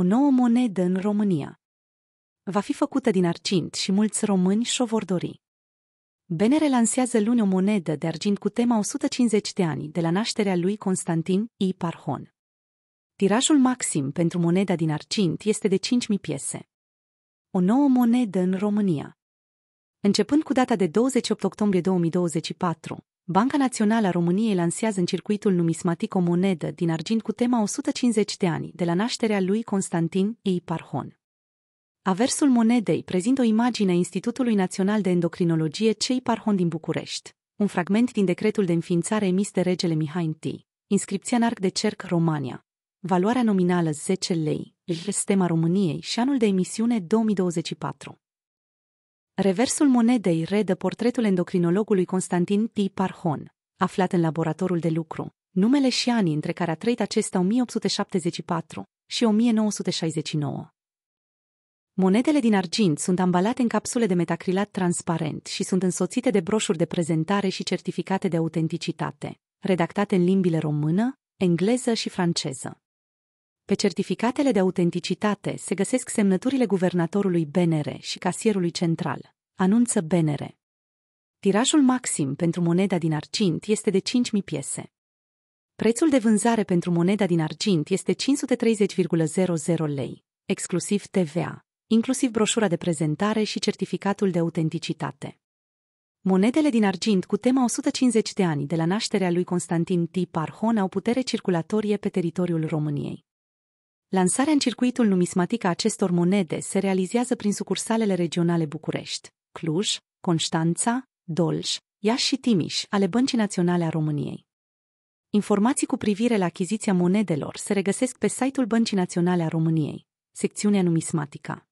o nouă monedă în România. Va fi făcută din argint și mulți români și-o vor dori. BNR lansează luni o monedă de argint cu tema 150 de ani de la nașterea lui Constantin I. Parhon. Tirajul maxim pentru moneda din argint este de 5.000 piese. O nouă monedă în România. Începând cu data de 28 octombrie 2024, Banca Națională a României lansează în circuitul numismatic o monedă din argint cu tema 150 de ani de la nașterea lui Constantin I. Parhon. Aversul monedei prezintă o imagine a Institutului Național de Endocrinologie Cei Parhon din București, un fragment din decretul de înființare emis de regele Mihai I, inscripția în arc de cerc Romania. Valoarea nominală 10 lei, stema României și anul de emisiune 2024. Reversul monedei redă portretul endocrinologului Constantin P. Parhon, aflat în laboratorul de lucru, numele și anii între care a trăit acesta 1874 și 1969. Monedele din argint sunt ambalate în capsule de metacrilat transparent și sunt însoțite de broșuri de prezentare și certificate de autenticitate, redactate în limbile română, engleză și franceză. Pe certificatele de autenticitate se găsesc semnăturile guvernatorului BNR și casierului central anunță BNR. Tirajul maxim pentru moneda din argint este de 5.000 piese. Prețul de vânzare pentru moneda din argint este 530,00 lei, exclusiv TVA, inclusiv broșura de prezentare și certificatul de autenticitate. Monedele din argint cu tema 150 de ani de la nașterea lui Constantin T. Parhon au putere circulatorie pe teritoriul României. Lansarea în circuitul numismatic a acestor monede se realizează prin sucursalele regionale București. Cluj, Constanța, Dolj, Iași și Timiș ale Băncii Naționale a României. Informații cu privire la achiziția monedelor se regăsesc pe site-ul Băncii Naționale a României, secțiunea numismatică.